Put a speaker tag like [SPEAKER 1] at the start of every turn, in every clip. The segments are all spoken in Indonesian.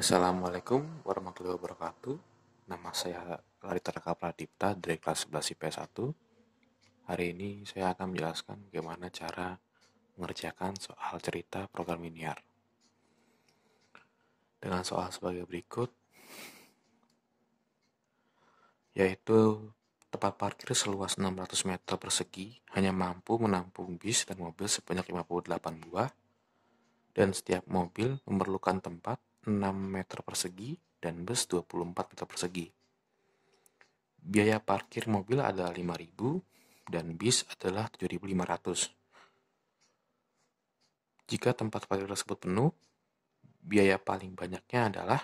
[SPEAKER 1] Assalamualaikum warahmatullahi wabarakatuh. Nama saya Larita Raka Pradipta dari kelas 11 IP1. Hari ini saya akan menjelaskan bagaimana cara mengerjakan soal cerita program linear. Dengan soal sebagai berikut, yaitu tempat parkir seluas 600 meter persegi hanya mampu menampung bis dan mobil sebanyak 58 buah, dan setiap mobil memerlukan tempat 6 meter persegi dan bus 24 meter persegi. Biaya parkir mobil adalah 5000 dan bis adalah 7500. Jika tempat parkir tersebut penuh, biaya paling banyaknya adalah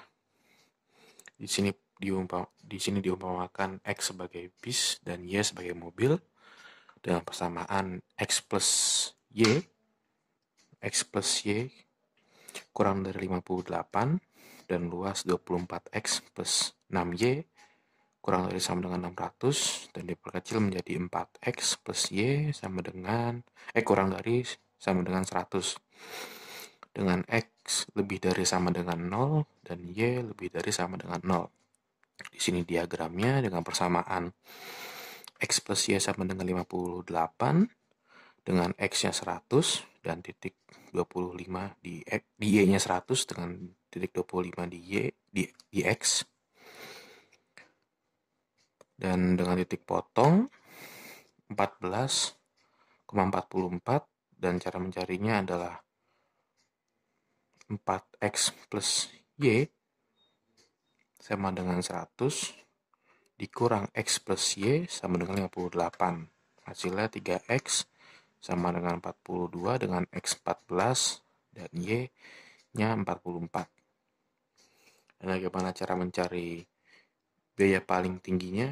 [SPEAKER 1] di sini diumpam, di sini diumpamakan X sebagai bis dan Y sebagai mobil dengan persamaan X plus Y X plus Y kurang dari 58 dan luas 24x plus 6y kurang dari sama dengan 600 dan diperkecil menjadi 4x plus y sama dengan eh kurang dari sama dengan 100 dengan x lebih dari sama dengan 0 dan y lebih dari sama dengan 0 di sini diagramnya dengan persamaan x plus y sama dengan 58 dengan x nya 100 dan titik 25 di X, di Y-nya 100 dengan titik 25 di Y di, di X dan dengan titik potong 14,44 dan cara mencarinya adalah 4X plus Y sama dengan 100 dikurang X plus Y sama dengan 58 hasilnya 3X sama dengan 42 dengan X14 dan Y-nya 44. Dan bagaimana cara mencari biaya paling tingginya?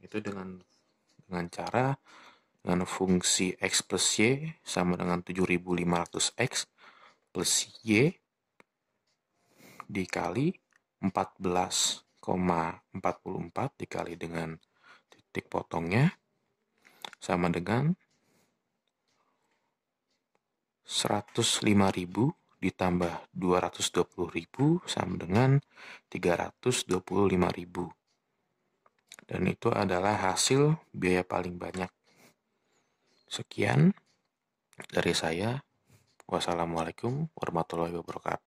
[SPEAKER 1] Itu dengan dengan cara dengan fungsi X plus Y sama dengan 7500X plus Y dikali 14,44 dikali dengan titik potongnya sama dengan 105.000 ditambah 220.000 sama dengan 325.000. Dan itu adalah hasil biaya paling banyak. Sekian dari saya. Wassalamualaikum warahmatullahi wabarakatuh.